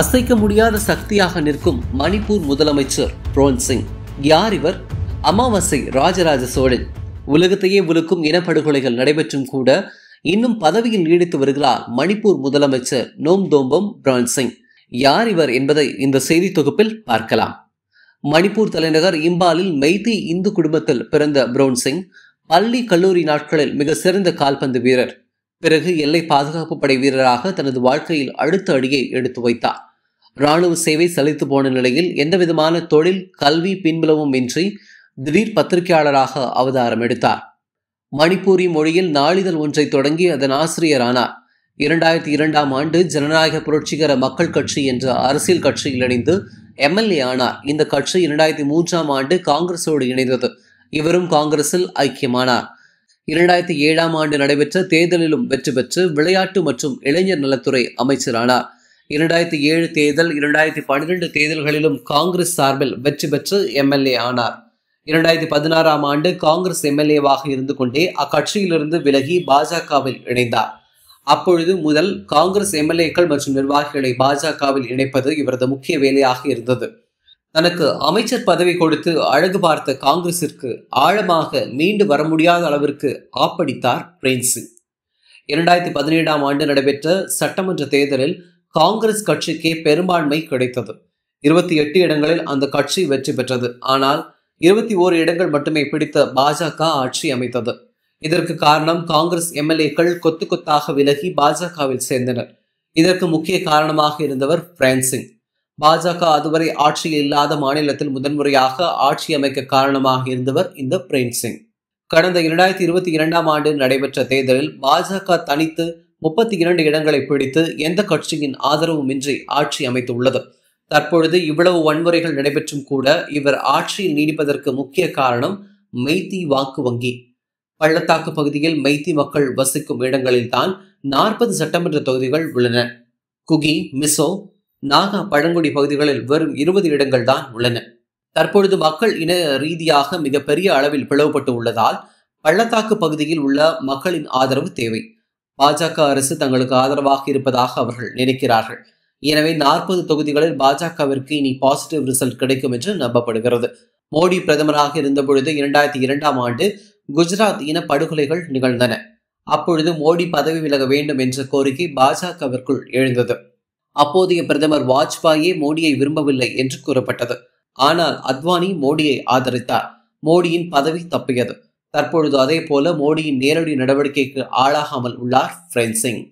அசைக்க முடியாத சக்தியாக நிற்கும் மணிப்பூர் முதலமைச்சர் புரோன் சிங் யார் இவர் அமாவாசை ராஜராஜ சோழன் உலகத்தையே உலுக்கும் இனப்படுகொலைகள் நடைபெற்றும் கூட இன்னும் பதவியில் நீடித்து வருகிறார் மணிப்பூர் முதலமைச்சர் நோம் தோம்பம் பிரான் சிங் யார் இவர் என்பதை இந்த செய்தி தொகுப்பில் பார்க்கலாம் மணிப்பூர் தலைநகர் இம்பாலில் மெய்தி இந்து குடும்பத்தில் பிறந்த பிரவுன் சிங் பள்ளி கல்லூரி நாட்களில் மிக சிறந்த கால்பந்து வீரர் பிறகு எல்லை பாதுகாப்பு படை வீரராக தனது வாழ்க்கையில் அடுத்த அடியை எடுத்து வைத்தார் இராணுவ சேவை செலுத்து போன நிலையில் எந்தவிதமான தொழில் கல்வி பின்புலமும் இன்றி திடீர் பத்திரிகையாளராக அவதாரம் எடுத்தார் மணிப்பூரி மொழியில் நாளிதழ் ஒன்றை தொடங்கி அதன் ஆசிரியரானார் இரண்டாயிரத்தி இரண்டாம் ஆண்டு ஜனநாயக புரட்சிகர மக்கள் கட்சி என்ற அரசியல் கட்சியில் இணைந்து எம்எல்ஏ ஆனார் இந்த கட்சி இரண்டாயிரத்தி மூன்றாம் ஆண்டு காங்கிரஸோடு இணைந்தது இவரும் காங்கிரஸில் ஐக்கியமானார் இரண்டாயிரத்தி ஏழாம் ஆண்டு நடைபெற்ற தேர்தலிலும் வெற்றி பெற்று விளையாட்டு மற்றும் இளைஞர் நலத்துறை அமைச்சரானார் இரண்டாயிரத்தி ஏழு தேர்தல் இரண்டாயிரத்தி பன்னிரெண்டு தேர்தல்களிலும் காங்கிரஸ் சார்பில் வெற்றி பெற்று எம்எல்ஏ ஆனார் இரண்டாயிரத்தி பதினாறாம் ஆண்டு காங்கிரஸ் எம்எல்ஏவாக இருந்து கொண்டே அக்கட்சியிலிருந்து விலகி பாஜகவில் இணைந்தார் அப்பொழுது முதல் காங்கிரஸ் எம்எல்ஏக்கள் மற்றும் நிர்வாகிகளை பாஜகவில் இணைப்பது இவரது முக்கிய வேலையாக இருந்தது தனக்கு அமைச்சர் பதவி கொடுத்து அழகு பார்த்த காங்கிரசிற்கு ஆழமாக மீண்டு வர முடியாத அளவிற்கு ஆப்படித்தார் பிரின்சு இரண்டாயிரத்தி பதினேழாம் ஆண்டு நடைபெற்ற சட்டமன்ற தேர்தலில் காங்கிரஸ் கட்சிக்கே பெரும்பான்மை கிடைத்தது இருபத்தி எட்டு இடங்களில் அந்த கட்சி வெற்றி பெற்றது ஆனால் இருபத்தி ஓரு இடங்கள் மட்டுமே பிடித்த பாஜக ஆட்சி அமைத்தது இதற்கு காரணம் காங்கிரஸ் எம்எல்ஏக்கள் கொத்து கொத்தாக விலகி பாஜகவில் சேர்ந்தனர் இதற்கு முக்கிய காரணமாக இருந்தவர் பிரான்சிங் பாஜக அதுவரை ஆட்சியில் இல்லாத மாநிலத்தில் முதன்முறையாக ஆட்சி அமைக்க காரணமாக இருந்தவர் இந்த பிரேம் சிங் கடந்த இரண்டாயிரத்தி இருபத்தி இரண்டாம் ஆண்டு நடைபெற்ற தேர்தலில் பாஜக தனித்து முப்பத்தி இரண்டு இடங்களை பிடித்து எந்த கட்சியின் ஆதரவுமின்றி ஆட்சி அமைத்துள்ளது தற்பொழுது இவ்வளவு வன்முறைகள் நடைபெற்றும் கூட இவர் ஆட்சியில் நீடிப்பதற்கு முக்கிய காரணம் மெய்த்தி வாக்கு வங்கி பள்ளத்தாக்கு பகுதியில் மெய்த்தி மக்கள் வசிக்கும் இடங்களில்தான் நாற்பது சட்டமன்ற தொகுதிகள் உள்ளன குகி மிசோ நாகா பழங்குடி பகுதிகளில் வெறும் இருபது இடங்கள் தான் உள்ளன தற்பொழுது மக்கள் இன ரீதியாக மிகப்பெரிய அளவில் பிளவுபட்டு உள்ளதால் பள்ளத்தாக்கு பகுதியில் உள்ள மக்களின் ஆதரவு தேவை பாஜக அரசு தங்களுக்கு ஆதரவாக இருப்பதாக அவர்கள் நினைக்கிறார்கள் எனவே நாற்பது தொகுதிகளில் பாஜகவிற்கு இனி பாசிட்டிவ் ரிசல்ட் கிடைக்கும் என்று நம்பப்படுகிறது மோடி பிரதமராக இருந்தபொழுது இரண்டாயிரத்தி இரண்டாம் ஆண்டு குஜராத் இன படுகொலைகள் நிகழ்ந்தன அப்பொழுது மோடி பதவி விலக வேண்டும் என்ற கோரிக்கை பாஜகவிற்குள் எழுந்தது அப்போதைய பிரதமர் வாஜ்பாயே மோடியை விரும்பவில்லை என்று கூறப்பட்டது ஆனால் அத்வானி மோடியை ஆதரித்தார் மோடியின் பதவி தப்பியது தற்பொழுது அதே போல மோடியின் நேரடி நடவடிக்கைக்கு ஆளாகாமல் உள்ளார் ஃப்ரென்சிங்